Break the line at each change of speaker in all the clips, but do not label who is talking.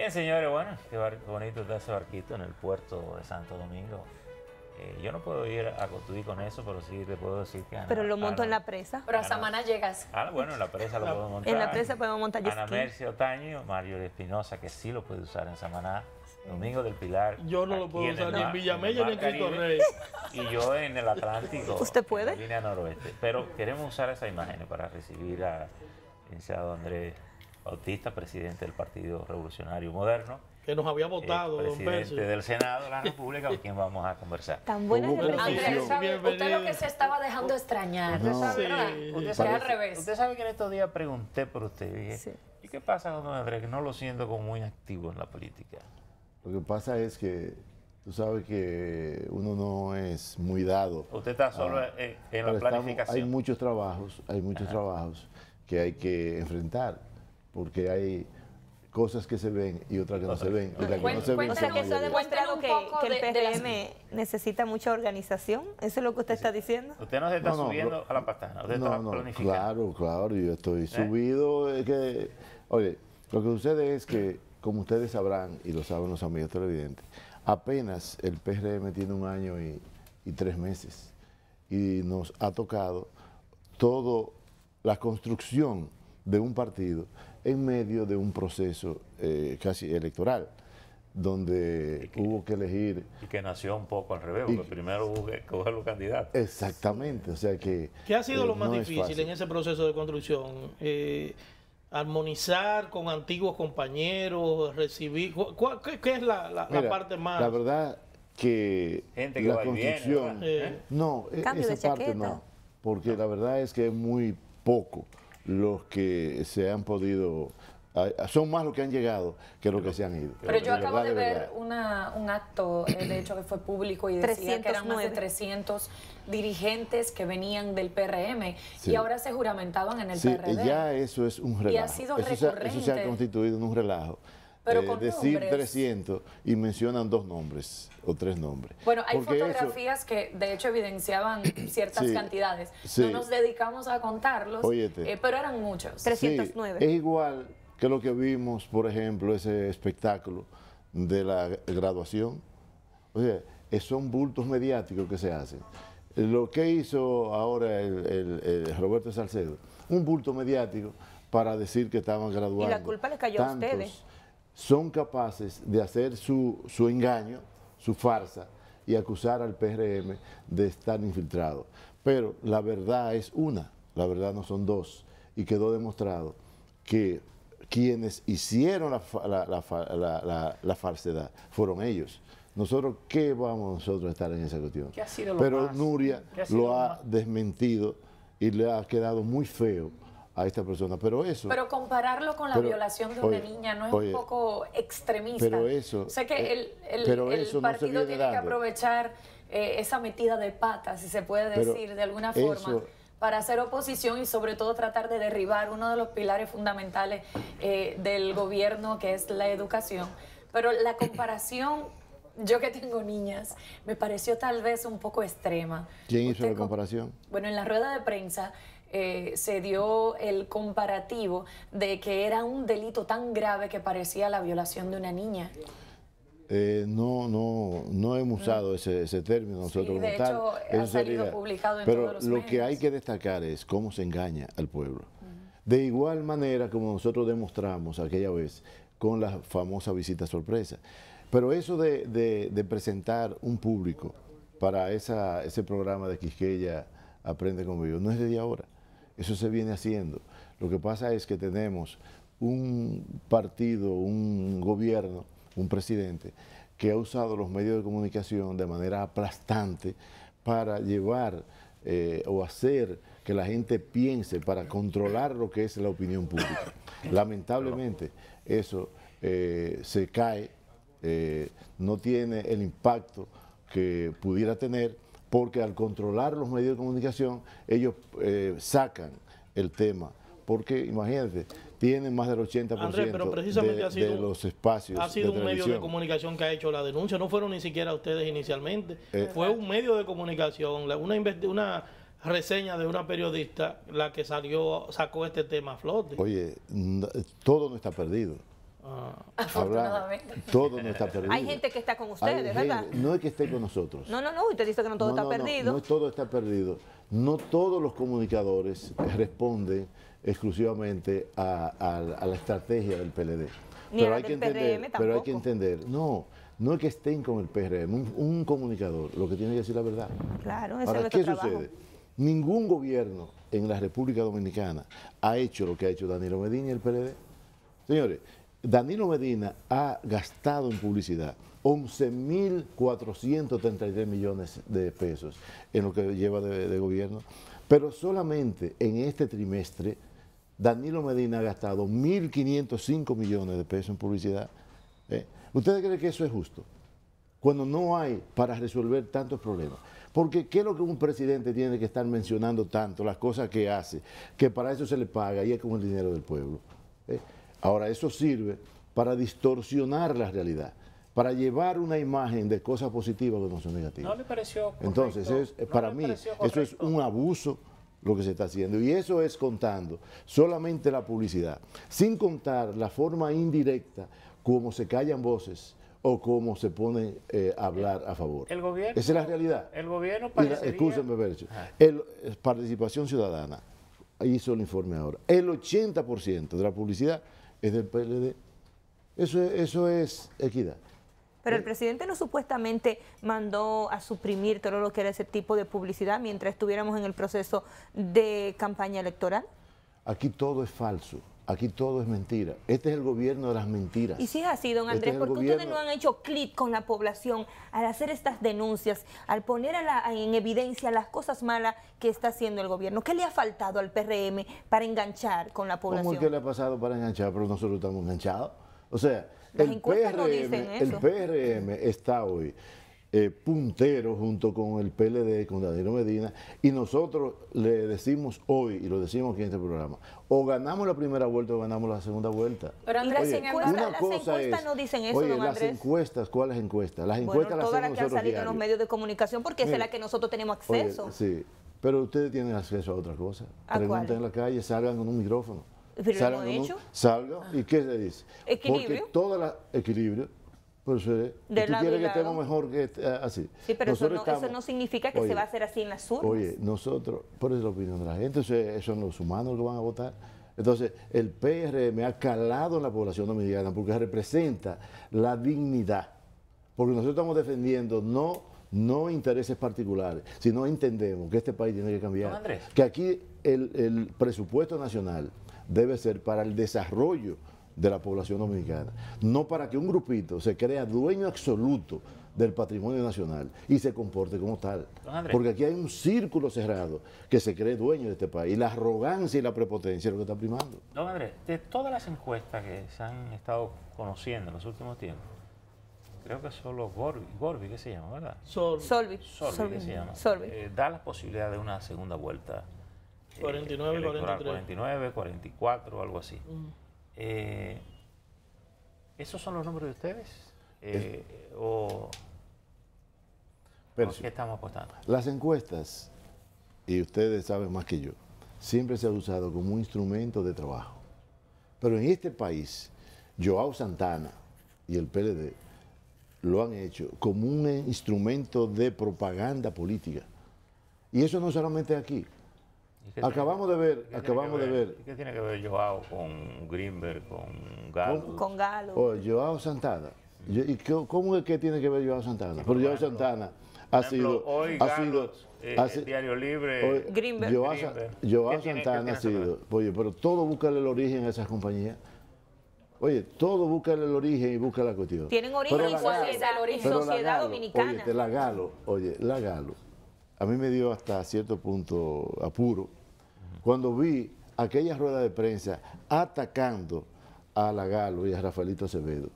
Bien, señores, bueno, qué bonito está ese barquito en el puerto de Santo Domingo. Eh, yo no puedo ir a Cotuí con eso, pero sí le puedo decir que... pero lo monto en
la presa. Pero a Samaná llegas.
Ah, bueno, en la presa lo puedo montar. En la presa podemos montar Ana Mercia Otaño, Mario Espinosa, que sí lo puede usar en Samaná. Domingo del Pilar. Yo no lo puedo usar ni en Villamella ni en Cristo Rey. Y yo en el Atlántico. ¿Usted puede? En línea noroeste. Pero queremos usar esa imagen para recibir a licenciado Andrés Bautista, presidente del Partido Revolucionario Moderno.
Que nos había eh, votado, don Presidente del Senado de la República, con quien vamos a conversar. Tan buena Andrés, usted lo que se
estaba dejando extrañar. No. Usted sabe, usted sabe al revés. Usted sabe
que en estos días pregunté por usted. ¿y qué pasa con don Andrés? Que no lo siento como muy activo en la
política. Lo que pasa es que tú sabes que uno no es muy dado. Usted
está solo en, la planificación. hay
muchos trabajos, hay muchos trabajos que hay que enfrentar porque hay cosas que se ven y otras que no se ven. no se que eso ha
demostrado que, el PRM necesita mucha organización. ¿Eso es lo que usted está diciendo?
Usted no está subiendo a la pastana, está
Claro, claro, yo estoy ¿Eh? subido. oye, lo que sucede es que, como ustedes sabrán, y lo saben los amigos televidentes, apenas el PRM tiene un año y, y tres meses y nos ha tocado todo la construcción de un partido en medio de un proceso eh, casi electoral donde hubo que elegir.
Y que nació un poco al revés, porque primero hubo que
coger los candidatos. Exactamente, o sea que... ¿Qué ha sido eh, lo más difícil en
ese proceso de construcción? Eh, armonizar con antiguos compañeros, recibir... ¿cuál, qué, es la, parte más...? La
verdad que... la construcción... No, e-, esa parte no, porque la verdad es que es muy poco los que se han podido son más los que han llegado que los que se han ido. Pero yo acabo de, ver
un acto, eh, de hecho, que fue público y decía que eran más de 300 dirigentes que venían del PRM y ahora se juramentaban en el sí, PRD. ya
eso es un relajo. eso se ha constituido en un relajo. Eh, decir 300 y mencionan dos nombres o tres nombres. Bueno, hay fotografías
que de hecho evidenciaban ciertas cantidades. No nos dedicamos a contarlos, eh, pero eran muchos. 309. es
igual que lo que vimos, por ejemplo, ese espectáculo de la graduación. O sea, son bultos mediáticos que se hacen. Lo que hizo ahora el, Roberto Salcedo, un bulto mediático para decir que estaban graduando. Y la culpa le cayó a ustedes son capaces de hacer su, engaño, su farsa, y acusar al PRM de estar infiltrado. Pero la verdad es una, la verdad no son dos. Y quedó demostrado que quienes hicieron la, la, falsedad fueron ellos. Nosotros, ¿qué vamos nosotros a estar en esa cuestión?
Pero Nuria
lo ha desmentido y le ha quedado muy feo a esta persona. Pero eso. Pero
compararlo con la violación de una niña no es un poco extremista. Pero eso. que eh, el,
partido tiene que
aprovechar eh, esa metida de pata, si se puede decir de alguna forma. para hacer oposición y sobre todo tratar de derribar uno de los pilares fundamentales eh, del gobierno que es la educación. Pero la comparación yo que tengo niñas, me pareció tal vez un poco extrema.
¿Quién hizo la comparación?
Bueno, en la rueda de prensa eh, se dio el comparativo de que era un delito tan grave que parecía la violación de una niña.
Eh, no, no, no hemos mm. usado ese, ese término nosotros. ha publicado en Pero lo que hay que destacar es cómo se engaña al pueblo. Mm. De igual manera como nosotros demostramos aquella vez con la famosa visita sorpresa. Pero eso de, de, presentar un público para esa, ese programa de Quisqueya Aprende conmigo no es de ahora. Eso se viene haciendo. Lo que pasa es que tenemos un partido, un gobierno, un presidente que ha usado los medios de comunicación de manera aplastante para llevar eh, o hacer que la gente piense, para controlar lo que es la opinión pública. Lamentablemente eso eh, se cae, eh, no tiene el impacto que pudiera tener porque al controlar los medios de comunicación, ellos eh, sacan el tema. Porque, imagínense, tienen más del 80% de, los espacios. Ha sido un medio de
comunicación que ha hecho la denuncia, no fueron ni siquiera ustedes inicialmente. Eh, Fue un medio de comunicación, una, una reseña de una periodista la que salió, sacó este tema a
flote. Oye, todo no está perdido. Ah. Afortunadamente. Todo no está perdido. Hay gente
que está con ustedes, ¿verdad?
no es que esté con nosotros.
No, no, no, usted dice que no todo está perdido. No,
no, todo está perdido. No todos los comunicadores responden exclusivamente a, la estrategia del PLD. pero hay que entender, Pero hay que entender, no, no es que estén con el PRM, un, comunicador, lo que tiene que decir la verdad.
Claro, Ahora, ¿qué sucede?
Ningún gobierno en la República Dominicana ha hecho lo que ha hecho Danilo Medina y el PLD. Señores, Danilo Medina ha gastado en publicidad 11.433 millones de pesos en lo que lleva de, gobierno, pero solamente en este trimestre Danilo Medina ha gastado 1.505 millones de pesos en publicidad. ¿eh? ¿Ustedes creen que eso es justo? Cuando no hay para resolver tantos problemas. Porque ¿qué es lo que un presidente tiene que estar mencionando tanto? Las cosas que hace, que para eso se le paga y es con el dinero del pueblo. ¿eh? Ahora, eso sirve para distorsionar la realidad, para llevar una imagen de cosas positivas que no son negativas. No me
pareció correcto, Entonces,
para mí, eso es un abuso lo que se está haciendo. Y eso es contando solamente la publicidad, sin contar la forma indirecta como se callan voces o cómo se pone a eh, hablar a favor. El gobierno, Esa es la realidad.
El gobierno parecería... Escúchame,
Bercho. Eh, participación Ciudadana hizo el informe ahora. El 80% de la publicidad es del PLD. Eso, eso es equidad.
Pero el eh. presidente no supuestamente mandó a suprimir todo lo que era ese tipo de publicidad mientras estuviéramos en el proceso de campaña electoral.
Aquí todo es falso. Aquí todo es mentira. Este es el gobierno de las mentiras. Y
si es así, don este Andrés, ¿por qué ustedes no han hecho clic con la población al hacer estas denuncias, al poner en evidencia las cosas malas que está haciendo el gobierno? ¿Qué le ha faltado al PRM para enganchar con la población? ¿Cómo que le
ha pasado para enganchar? Pero nosotros estamos enganchados. O sea, el PRM está hoy eh, puntero junto con el PLD, con Danilo Medina, y nosotros le decimos hoy, y lo decimos aquí en este programa, o ganamos la primera vuelta o ganamos la segunda vuelta. Pero Andrés, en las encuestas no dicen eso, don Andrés. las encuestas, ¿cuáles encuestas? Las encuestas las todas las que han salido en los
medios de comunicación, porque es la que nosotros tenemos acceso. sí,
pero ustedes tienen acceso a otra cosa. preguntan Pregunten en la calle, salgan con un micrófono. Pero salgan, lo salgan, ¿y qué se dice? Equilibrio. Porque todas Equilibrio pues, eh, tú quieres que estemos mejor que este, ah, así. Sí, pero eso no,
significa que se va a hacer así en las urnas. Oye,
nosotros, por eso es la opinión de la gente, son los humanos que van a votar. Entonces, el PRM ha calado en la población dominicana porque representa la dignidad. Porque nosotros estamos defendiendo no, no intereses particulares, sino entendemos que este país tiene que cambiar. Que aquí el, el presupuesto nacional debe ser para el desarrollo de la población dominicana. No para que un grupito se crea dueño absoluto del patrimonio nacional y se comporte como tal. Porque aquí hay un círculo cerrado que se cree dueño de este país. La arrogancia y la prepotencia es lo que está primando.
Don Andrés, de todas las encuestas que se han estado conociendo en los últimos tiempos, creo que solo Gorbi, Gorbi que se llama, ¿verdad? Solvi. Solvi, que se llama. Eh, da la posibilidad de una segunda vuelta. 49, 43. 49, 44, algo así. Mm. Eh, ¿Esos son los nombres de ustedes? Eh, ¿O qué estamos apostando?
Las encuestas, y ustedes saben más que yo, siempre se han usado como un instrumento de trabajo. Pero en este país, Joao Santana y el PLD lo han hecho como un instrumento de propaganda política. Y eso no solamente aquí, Acabamos de ver, acabamos de ver,
¿Qué tiene que ver Joao con Greenberg, con
Galo? Con, Galo. Oh,
Joao Santana. Mm. ¿Y cómo es que tiene que ver Joao Santana? Pero Joao Santana ha sido, hoy ha sido, eh,
Diario Libre, Grimberg Joao, Santana ha sido,
oye, pero todo busca el origen a esas compañías. Oye, todo busca el origen y busca la cuestión. Tienen origen pero sociedad, dominicana. la Galo, oye, la Galo a mí me dio hasta cierto punto apuro cuando vi aquella rueda de prensa atacando a la Galo y a Rafaelito Acevedo.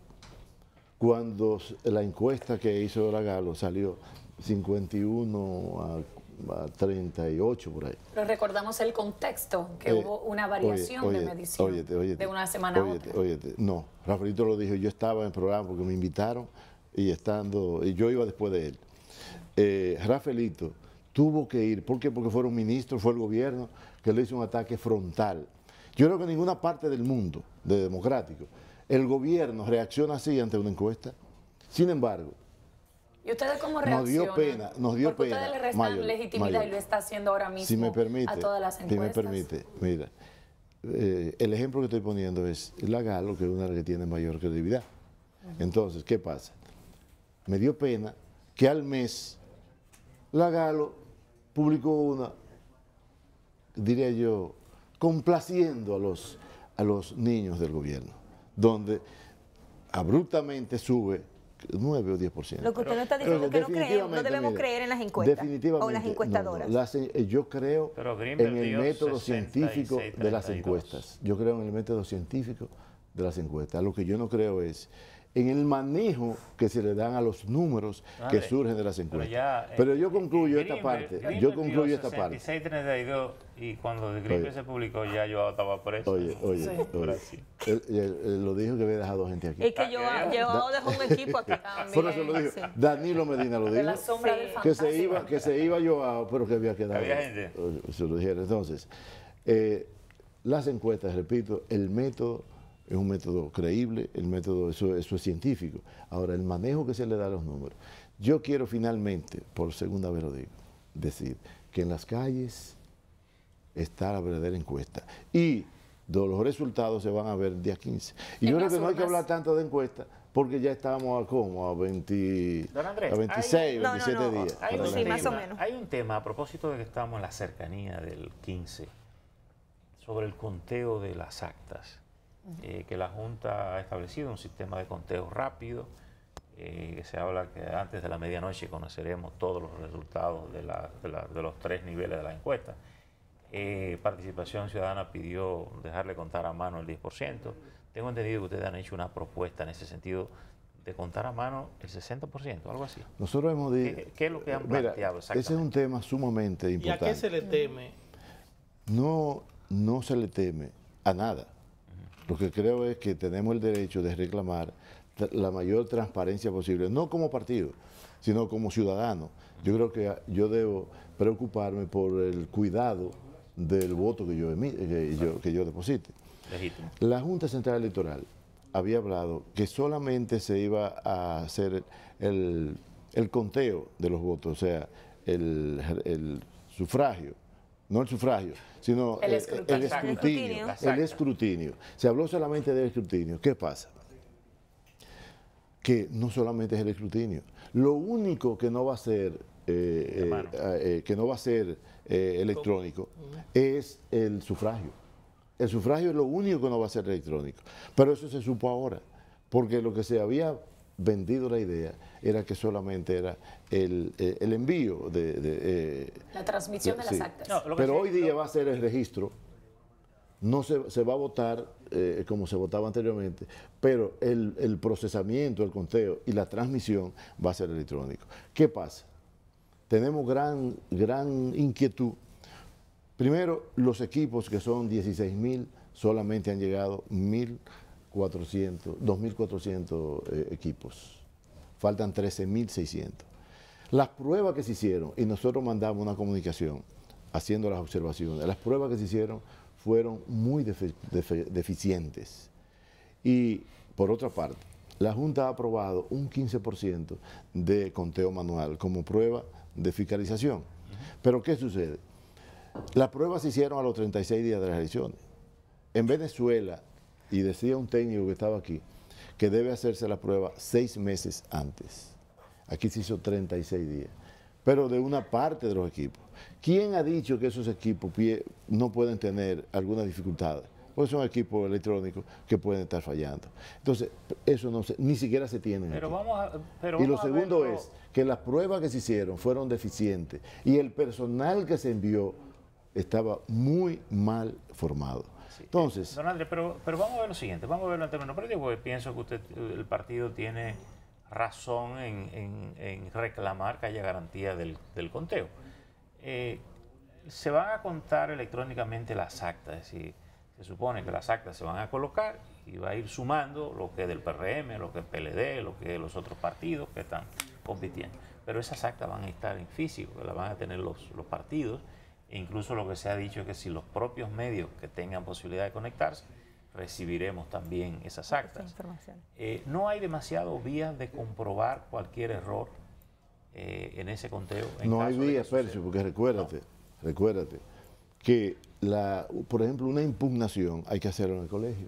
Cuando la encuesta que hizo la Galo salió 51 a, 38 por ahí.
Pero recordamos el contexto, que hubo una variación de medición de una semana a otra.
no, Rafaelito lo dijo, yo estaba en el programa porque me invitaron y estando, y yo iba después de él. Eh, Rafaelito tuvo que ir. ¿Por qué? Porque fueron ministros, fue el gobierno que le hizo un ataque frontal. Yo creo que en ninguna parte del mundo de democrático el gobierno reacciona así ante una encuesta. Sin embargo,
¿Y ustedes cómo reaccionan? Nos dio pena,
nos dio Ustedes le restan legitimidad y lo
está haciendo ahora mismo si me permite, a todas las encuestas. Si me
permite, mira, eh, el ejemplo que estoy poniendo es la Galo, que es una que tiene mayor credibilidad. Entonces, ¿qué pasa? Me dio pena que al mes la Galo publicó una, diría yo, complaciendo a los, niños del gobierno, donde abruptamente sube 9 o 10%. Lo que usted no está diciendo es que no, creemos, no debemos creer en las encuestas definitivamente, o las encuestadoras. Eh, yo creo en el método científico de las encuestas. Yo creo en el método científico de las encuestas. Lo que yo no creo es en el manejo que se le dan a los números que surgen de las encuestas. Eh, pero, yo eh, eh, concluyo esta parte. yo concluyo esta 66,
parte. 32, y cuando el crimen se publicó ya yo estaba preso.
Oye, oye, sí. Él, lo dijo que había dejado gente aquí. Es que yo, ah, yo dejó un equipo aquí también. Por eso lo dijo. Danilo Medina lo dijo. la sombra que se iba, que se iba yo, pero que había quedado. Había gente. lo Entonces, las encuestas, repito, el método es un método creíble, el método, eso, eso es científico. Ahora, el manejo que se le da a los números. Yo quiero finalmente, por segunda vez lo digo, decir que en las calles está la verdadera encuesta. Y los resultados se van a ver el día 15. Y yo creo que no hay que hablar tanto de encuesta, porque ya estábamos a como, a, 20, 26, 27 días. Hay un, hay un
tema, a propósito de que estamos en la cercanía del 15, sobre el conteo de las actas. Eh, que la Junta ha establecido un sistema de conteo rápido, eh, se habla que antes de la medianoche conoceremos todos los resultados de, los tres niveles de la encuesta. Eh, Participación Ciudadana pidió dejarle contar a mano el 10%. Tengo entendido que ustedes han hecho una propuesta en ese sentido de contar a mano el 60%, algo así.
Nosotros hemos dicho...
¿Qué, es lo que han planteado exactamente? Ese es un
tema sumamente importante. ¿Y a qué se
le teme?
No, no se le teme a nada. Lo que creo es que tenemos el derecho de reclamar la mayor transparencia posible, no como partido, sino como ciudadano. Yo creo que ah, yo debo preocuparme por el cuidado del voto que yo, emite, que yo deposite. La Junta Central Electoral había hablado que solamente se iba a hacer el, conteo de los votos, o sea, el sufragio no el sufragio, sino el eh, escrutinio. El escrutinio, Se habló solamente del escrutinio. ¿Qué pasa? Que no solamente es el escrutinio. Lo único que no va a ser, eh, eh, ah, que no va a ser electrónico mm. es el sufragio. El sufragio es lo único que no va a ser electrónico. Pero eso se supo ahora, porque lo que se había vendido la idea era que solamente era el, eh, envío de... Eh,
la transmisión de, las actas. Pero hoy
día va a ser el registro. No se, va a votar eh, como se votaba anteriormente, pero el, procesamiento, el conteo y la transmisión va a ser electrónico. ¿Qué pasa? Tenemos gran, gran inquietud Primero, los equipos que son 16.000, solamente han llegado 1.400, 2.400 equipos faltan 13.600. Las pruebas que se hicieron, y nosotros mandamos una comunicación haciendo las observaciones, las pruebas que se hicieron fueron muy deficientes. Y por otra parte, la Junta ha aprobado un 15% de conteo manual como prueba de fiscalización. Pero ¿qué sucede? Las pruebas se hicieron a los 36 días de las elecciones. En Venezuela, y decía un técnico que estaba aquí, que debe hacerse la prueba seis meses antes. Aquí se hizo 36 días, pero de una parte de los equipos. ¿Quién ha dicho que esos equipos no pueden tener algunas dificultades? Pues son equipos electrónicos que pueden estar fallando. Entonces, eso no se, ni siquiera se tiene.
Pero y lo segundo es
que las pruebas que se hicieron fueron deficientes y el personal que se envió estaba muy mal formado. Entonces.
Don Andrés, pero, vamos a ver lo siguiente, vamos a verlo en términos prácticos, porque pienso que usted, el partido tiene razón en, reclamar que haya garantía del, conteo. Eh, se van a contar electrónicamente las actas, es decir, se supone que las actas se van a colocar y va a ir sumando lo que es del PRM, lo que es PLD, lo que es los otros partidos que están compitiendo. Pero esas actas van a estar en físico, las van a tener los, los partidos Incluso lo que se ha dicho es que si los propios medios que tengan posibilidad de conectarse, recibiremos también esas actas. Eh, no hay demasiado vías de comprobar cualquier error eh, en ese conteo. no
hay vías, Percio, porque recuérdate, recuérdate, que la, por ejemplo una impugnación hay que hacerlo en el colegio.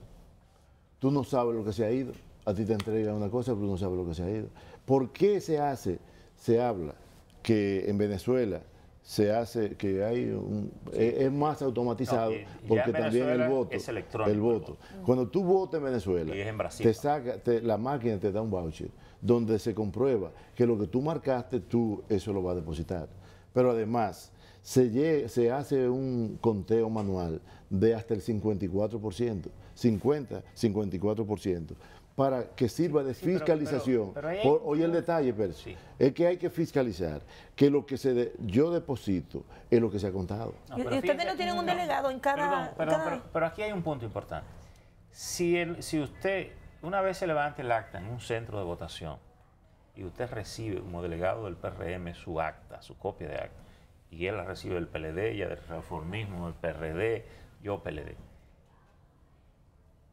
Tú no sabes lo que se ha ido, a ti te entregan una cosa, pero tú no sabes lo que se ha ido. ¿Por qué se hace, se habla que en Venezuela se hace que hay un, e, es, más automatizado porque también el voto es el voto mm. cuando tú votas en Venezuela te saca la máquina te da un voucher donde se comprueba que lo que tú marcaste tú eso lo va a depositar pero además se, se hace un conteo manual de hasta el 54%, 50, 54% para que sirva de fiscalización. Oye el detalle, pero Sí. Es que hay que fiscalizar que lo que se yo deposito es lo que se ha contado. y
ustedes no tienen un delegado en cada...
pero, aquí hay un punto
importante. Si, usted una vez se levante el acta en un centro de votación y usted recibe como delegado del PRM su acta, su copia de acta, y él la recibe del PLD, ya del reformismo, el PRD, yo PLD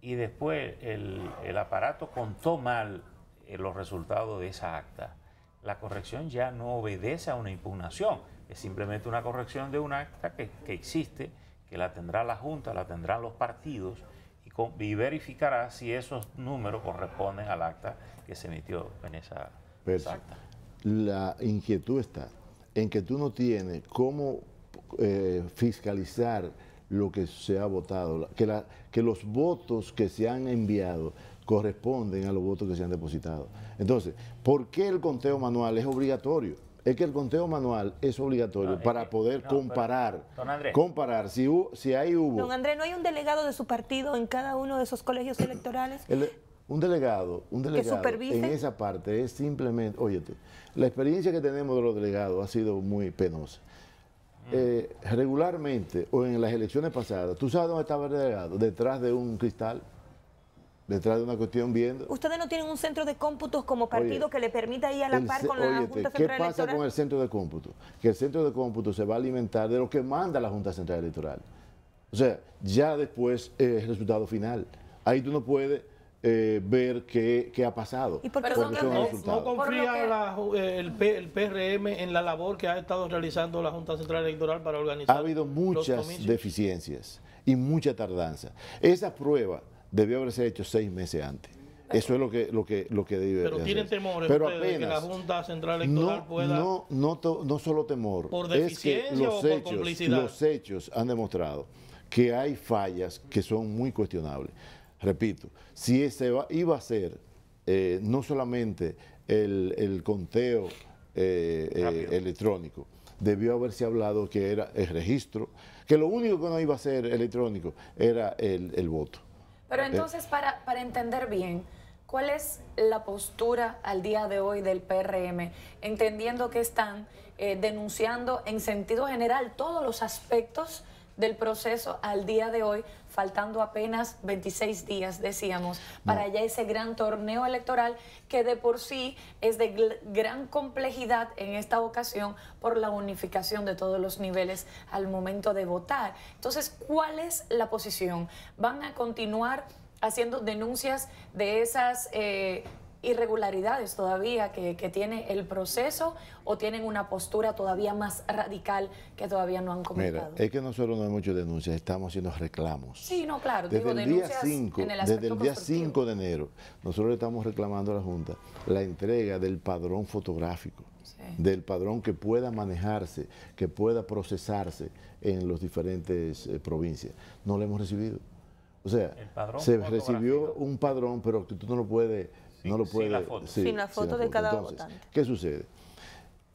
y después el, aparato contó mal eh, los resultados de esa acta. La corrección ya no obedece a una impugnación, es simplemente una corrección de un acta que, existe, que la tendrá la Junta, la tendrán los partidos y, con, verificará si esos números corresponden al acta que se emitió
en esa, acta. La inquietud está en que tú no tienes cómo eh, fiscalizar lo que se ha votado, que, la, que los votos que se han enviado corresponden a los votos que se han depositado. Entonces, ¿por qué el conteo manual es obligatorio? Es que el conteo manual es obligatorio para poder comparar. don Comparar. Si, si hubo. Don
Andrés, ¿no hay un delegado de su partido en cada uno de esos colegios electorales?
un delegado, un delegado que en esa parte es simplemente, óyete, la experiencia que tenemos de los delegados ha sido muy penosa. Eh, regularmente o en las elecciones pasadas, ¿tú sabes dónde estaba delegado? Detrás de un cristal, detrás de una cuestión viendo.
¿Ustedes no tienen un centro de cómputos como partido que le permita ir a la par con la Junta Central Electoral? ¿qué pasa con el
centro de cómputo? Que el centro de cómputo se va a alimentar de lo que manda la Junta Central Electoral. O sea, ya después es el resultado final. Ahí tú no puedes eh, ver qué, ha pasado. ¿Y no, confía
eh, el, PRM en la labor que ha estado realizando la Junta Central Electoral para organizar. Ha habido muchas
deficiencias y mucha tardanza. Esa prueba debió haberse hecho seis meses antes. Eso es lo que, lo que, lo Pero tienen temor de que la Junta
Central Electoral pueda... No,
no, no solo temor. Por es que los Los hechos han demostrado que hay fallas que son muy cuestionables repito, si ese iba a ser eh, no solamente el, conteo eh, eh, electrónico, debió haberse hablado que era el registro, que lo único que no iba a ser electrónico era el, voto.
Pero entonces, para, para entender bien, ¿cuál es la postura al día de hoy del PRM, entendiendo que están denunciando en sentido general todos los aspectos del proceso al día de hoy, faltando apenas 26 días, decíamos, para ya ese gran torneo electoral que de por sí es de gran complejidad en esta ocasión por la unificación de todos los niveles al momento de votar. Entonces, ¿cuál es la posición? ¿Van a continuar haciendo denuncias de esas... Eh, irregularidades todavía que, tiene el proceso o tienen una postura todavía más radical que todavía no han comentado? Mira, es
que nosotros no hay muchas denuncias, estamos haciendo reclamos.
Sí, no, claro. Desde el día 5, desde el día
5 de enero, nosotros estamos reclamando a la Junta la entrega del padrón fotográfico. del padrón que pueda manejarse, que pueda procesarse en las diferentes eh, provincias. No lo hemos recibido. O sea, se recibió un padrón, pero tú no lo puedes sin, no lo puede, sin la foto, sin la foto de cada votante. ¿Qué sucede?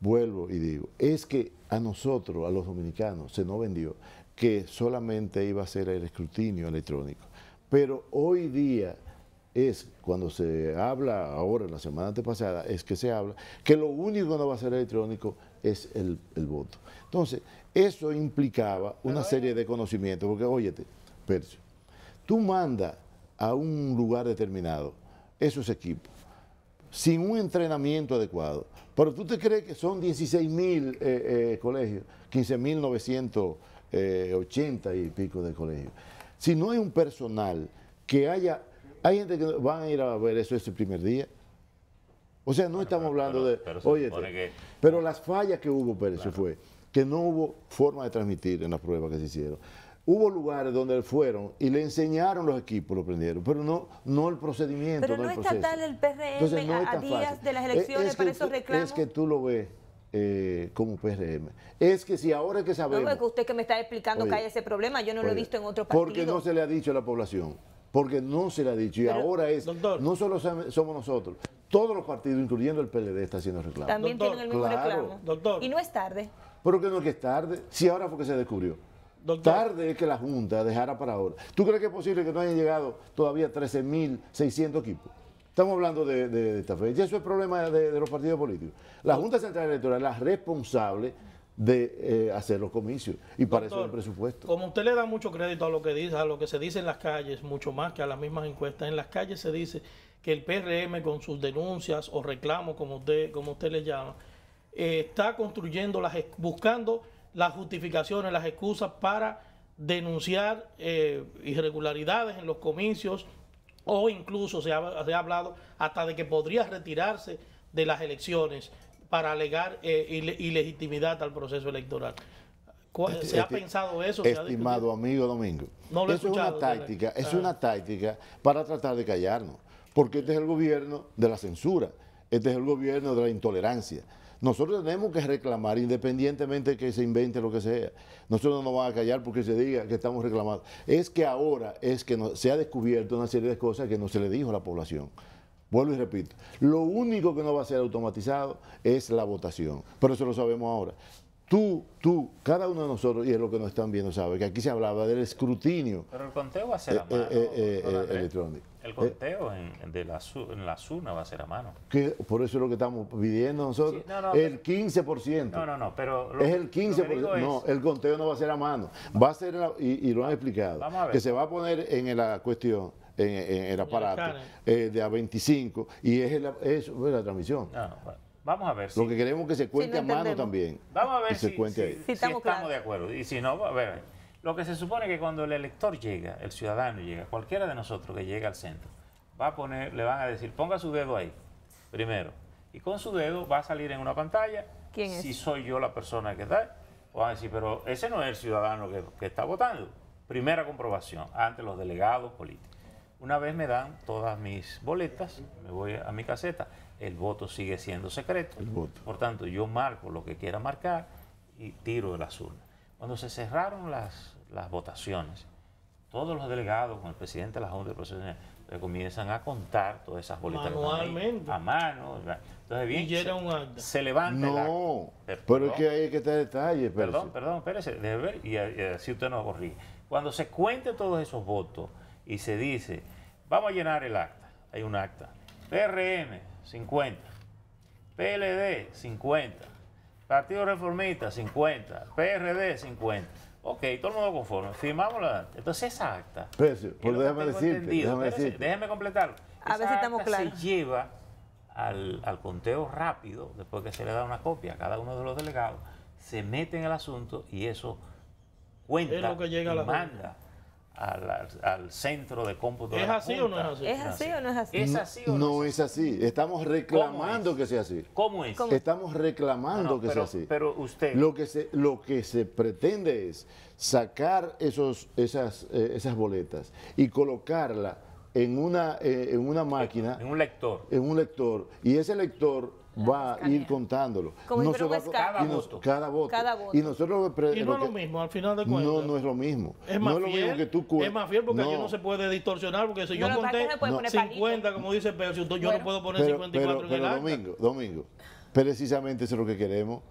Vuelvo y digo, es que a nosotros, a los dominicanos, se nos vendió que solamente iba a ser el escrutinio electrónico. Pero hoy día es, cuando se habla ahora, en la semana antepasada, es que se habla que lo único que no va a ser electrónico es el, el voto. Entonces, eso implicaba una serie de conocimientos, porque óyete, Percio, tú mandas a un lugar determinado esos equipos sin un entrenamiento adecuado. Pero tú te crees que son 16 mil eh, eh, colegios, 15 mil 980 eh, y pico de colegios. Si no hay un personal que haya, hay gente que van a ir a ver eso ese primer día. O sea, no estamos hablando de... Pero, pero las fallas que hubo, Pérez, eso fue que no hubo forma de transmitir en las pruebas que se hicieron hubo lugares donde fueron y le enseñaron los equipos, lo prendieron, pero no, no el procedimiento. Pero no, está tal el PRM a, días de las elecciones para esos reclamos. Es que tú lo ves. Eh, como PRM. Es que si ahora que sabemos... No, es que
usted que me está explicando que hay ese problema, yo no lo he visto en otro partido. Porque no
se le ha dicho a la población, porque no se le ha dicho. Y ahora es, no solo somos nosotros, todos los partidos, incluyendo el PLD, está haciendo reclamos. También tienen el mismo reclamo.
y no es tarde.
Pero qué no es que es tarde, si ahora fue que se descubrió. Tarde es que la Junta dejara para ahora. ¿Tú crees que es posible que no hayan llegado todavía 13.600 equipos? Estamos hablando de, esta fecha. y Eso es problema de, los partidos políticos. La Junta Central Electoral es la responsable de eh, hacer los comicios y para eso el presupuesto.
Como usted le da mucho crédito a lo que dice, lo que se dice en las calles, mucho más que a las mismas encuestas, en las calles se dice que el PRM con sus denuncias o reclamos, como usted, como usted le llama, eh, está construyendo las, buscando las justificaciones, las excusas para denunciar eh, irregularidades en los comicios o incluso se ha, hablado hasta de que podría retirarse de las elecciones para alegar eh, ilegitimidad al proceso electoral. ¿Se ha pensado eso? Estimado
amigo Domingo, no es una táctica, es ah. una táctica para tratar de callarnos, porque este es el gobierno de la censura, este es el gobierno de la intolerancia. Nosotros tenemos que reclamar, independientemente que se invente lo que sea. Nosotros no nos a callar porque se diga que estamos reclamando. Es que ahora es que se ha descubierto una serie de cosas que no se le dijo a la población. Vuelvo y repito, lo único que no va a ser automatizado es la votación, pero eso lo sabemos ahora tú, tú, cada uno de nosotros, y es lo que nos están viendo, sabe que aquí se hablaba del escrutinio.
Pero el conteo va a ser eh, a mano. Eh,
eh, electrónico.
El conteo en, la, en la va a ser a mano.
por eso es lo que estamos pidiendo nosotros. el 15%. No,
no, no, pero... es el 15%. no,
el conteo no va a ser a mano. Va a ser, y, lo han explicado, que se va a poner en la cuestión... En, el aparato de a 25 y es, es la transmisión. Ah, Vamos a ver. lo que queremos es que se cuente a mano también.
Vamos a ver si, estamos, de acuerdo. Y si no, a ver. Lo que se supone que cuando el elector llega, el ciudadano llega, cualquiera de nosotros que llega al centro, va a poner, le van a decir, ponga su dedo ahí, primero. Y con su dedo va a salir en una pantalla ¿Quién si soy yo la persona que está. O van a decir, pero ese no es el ciudadano que está votando. Primera comprobación, ante los delegados políticos. Una vez me dan todas mis boletas, me voy a mi caseta el voto sigue siendo secreto. Por tanto, yo marco lo que quiera marcar y tiro de la urnas. Cuando se cerraron las, votaciones, todos los delegados con el presidente de la Junta de Procesos comienzan a contar todas esas boletas. Manualmente. A mano. Entonces, bien, se, levanta. No, pero es que
hay que estar detalle. Perdón,
perdón, espérese, debe ver, y, así usted no corrige. Cuando se cuente todos esos votos y se dice, vamos a llenar el acta, hay un acta, PRM, 50. PLD, 50. Partido Reformista, 50. PRD, 50. Ok, todo el mundo conforme. Firmamos la acta. Entonces esa acta.
déjame decirte,
déjame, completarlo. A ver si estamos claros. Se lleva al, al, conteo rápido, después que se le da una copia a cada uno de los delegados, se mete en el asunto y eso cuenta que llega la manda al, centro
de cómputo. ¿Es así o no es así?
¿Es
así o no es así?
no, es así? Estamos reclamando que sea así. ¿Cómo es? Estamos reclamando ah, que sea así.
Pero usted. Lo
que se, lo que se pretende es sacar esos, esas, eh, esas boletas y colocarla en una, eh, en una máquina. En un lector. En un lector. Y ese lector va a ir contándolo. cada, voto. cada, voto. Y nosotros y no es lo mismo, al final de cuentas. No, no es lo mismo. Es más no fiel, es lo mismo que tú Es más fiel porque no. no se
puede distorsionar, porque si yo conté no 50, como dice Pedro, yo no puedo poner pero, 54 pero, pero, en el
Domingo, domingo, precisamente eso es lo que queremos.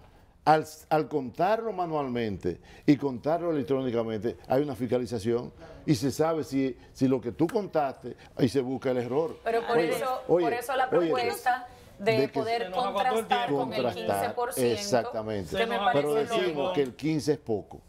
Al, al, contarlo manualmente y contarlo electrónicamente, hay una fiscalización y se sabe si, si lo que tú contaste, ahí se busca el error. Pero por, eso, por eso la propuesta
de, poder contrastar, con el 15%. Exactamente. Pero decimos que el
15 es poco.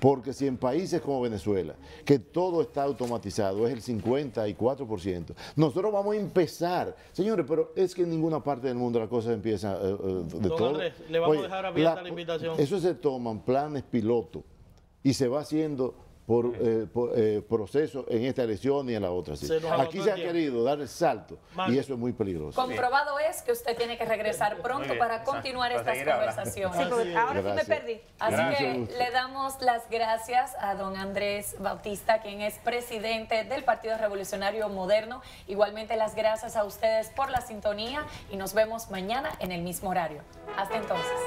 Porque si en países como Venezuela, que todo está automatizado, es el 54%, nosotros vamos a empezar. Señores, pero es que en ninguna parte del mundo la cosa empieza eh, eh, de todo. le vamos a dejar abierta la, invitación. Eso se toman planes piloto y se va haciendo eh, por, eh, en esta elección y en la otra. Aquí se ha querido dar el salto y eso es muy peligroso.
Comprobado es que usted tiene que regresar pronto para continuar estas conversaciones. ahora sí me perdí. Así que le damos las gracias a don Andrés Bautista, quien es presidente del Partido Revolucionario Moderno. Igualmente las gracias a ustedes por la sintonía y nos vemos mañana en el mismo horario. Hasta entonces.